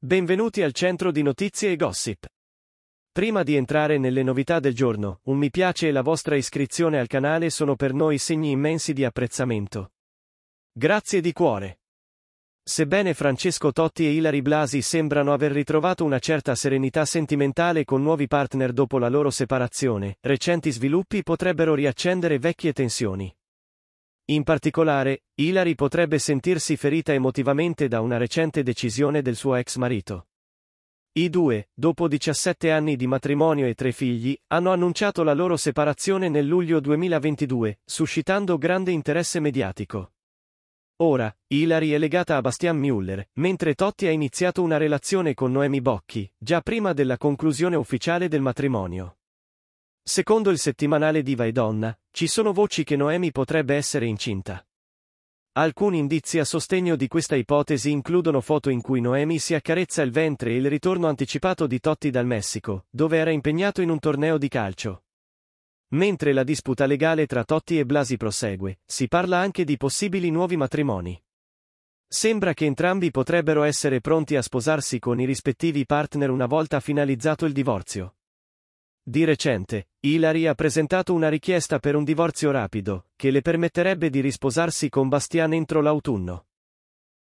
Benvenuti al centro di notizie e gossip. Prima di entrare nelle novità del giorno, un mi piace e la vostra iscrizione al canale sono per noi segni immensi di apprezzamento. Grazie di cuore. Sebbene Francesco Totti e Ilari Blasi sembrano aver ritrovato una certa serenità sentimentale con nuovi partner dopo la loro separazione, recenti sviluppi potrebbero riaccendere vecchie tensioni. In particolare, Hilary potrebbe sentirsi ferita emotivamente da una recente decisione del suo ex marito. I due, dopo 17 anni di matrimonio e tre figli, hanno annunciato la loro separazione nel luglio 2022, suscitando grande interesse mediatico. Ora, Hilary è legata a Bastian Müller, mentre Totti ha iniziato una relazione con Noemi Bocchi, già prima della conclusione ufficiale del matrimonio. Secondo il settimanale Diva e Donna, ci sono voci che Noemi potrebbe essere incinta. Alcuni indizi a sostegno di questa ipotesi includono foto in cui Noemi si accarezza il ventre e il ritorno anticipato di Totti dal Messico, dove era impegnato in un torneo di calcio. Mentre la disputa legale tra Totti e Blasi prosegue, si parla anche di possibili nuovi matrimoni. Sembra che entrambi potrebbero essere pronti a sposarsi con i rispettivi partner una volta finalizzato il divorzio. Di recente, Hilary ha presentato una richiesta per un divorzio rapido, che le permetterebbe di risposarsi con Bastian entro l'autunno.